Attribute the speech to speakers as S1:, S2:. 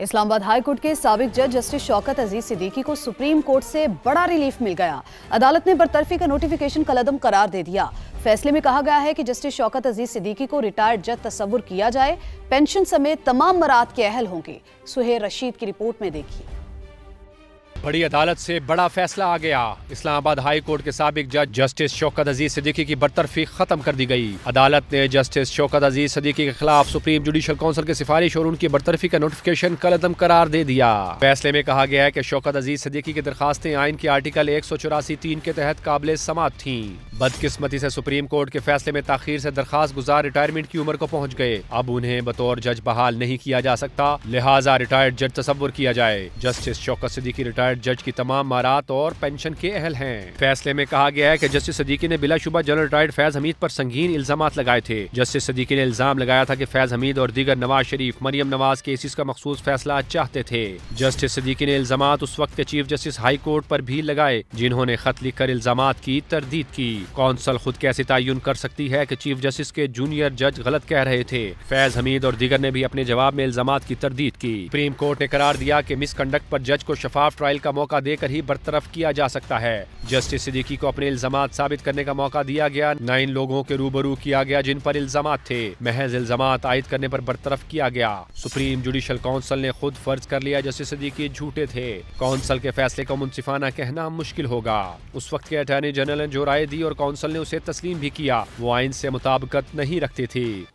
S1: Islamabad high court के सबक जज जस्टिस शौकत अजीज सिद्दीकी को सुप्रीम कोर्ट से बड़ा रिलीफ मिल गया अदालत ने बरतरफी का नोटिफिकेशन कलदम करार दे दिया फैसले में कहा गया है कि जस्टिस शौकत अजीज सिद्दीकी को रिटायर्ड जज तस्वुर किया जाए पेंशन समेत तमाम मरात के अहल होंगे सुहेर रशीद की रिपोर्ट में देखिए
S2: बड़ी अदालत से बड़ा फैसला आ गया इस्लामाबाद हाई कोर्ट के सबक जज जस्टिस शौकत अजीज सदीकी की बरतरफी खत्म कर दी गई अदालत ने जस्टिस शौकत अजीज सदीकी के खिलाफ सुप्रीम जुडिशल काउंसिल की सिफारिश और उनकी बरतरफी का नोटिफिकेशन कल अदम करार दे दिया फैसले में कहा गया है की शौकत अजीज सदीकी की दरखास्तें आइन के आर्टिकल एक सौ चौरासी तीन के तहत काबिल समात थी बदकिस्मती ऐसी सुप्रीम कोर्ट के फैसले में तखिर ऐसी दरखास्त गुजार रिटायरमेंट की उम्र को पहुँच गए अब उन्हें बतौर जज बहाल नहीं किया जा सकता लिहाजा रिटायर्ड जज तस्वर किया जाए justice Shaukat Siddiqui retired retired जज की तमाम मारात और पेंशन के अहल हैं फैसले में कहा गया है की जस्टिस सदीकी ने बिलाशुबा जनरल रिटायर्ड फैज हमीद आरोप संगीन इल्जाम लगाए थे जस्टिस सदीकी ने इल्जाम लगाया था की फैज हमीद और दीगर नवाज शरीफ मरियम नवाज केसेस का मखसूस फैसला चाहते थे जस्टिस सदीकी ने इल्जाम उस वक्त के चीफ जस्टिस हाई कोर्ट पर भी लगाए जिन्होंने खत लिखकर इल्जाम की तरदीद की कौंसल खुद कैसे तयन कर सकती है की चीफ जस्टिस के जूनियर जज गलत कह रहे थे फैज हमीद और दीगर ने भी अपने जवाब में इल्जाम की तरदीद की सुप्रीम कोर्ट ने करार दिया मिस मिसकंडक्ट आरोप जज को शफाफ ट्रायल का मौका देकर ही बरतरफ किया जा सकता है जस्टिस सिद्दीकी को अपने इल्जाम साबित करने का मौका दिया गया नाइन लोगों के रूबरू किया गया जिन पर इल्जाम थे महज इल्जाम आयद करने पर बरतरफ किया गया सुप्रीम जुडिशल काउंसिल ने खुद फर्ज कर लिया जस्टिस सिद्दीकी झूठे थे काउंसिल के फैसले को मुनसिफाना कहना मुश्किल होगा उस वक्त के अटॉर्नी जनरल ने जो राय दी और काउंसिल ने उसे तस्लीम भी किया वो आइन से मुताबकत नहीं रखती थी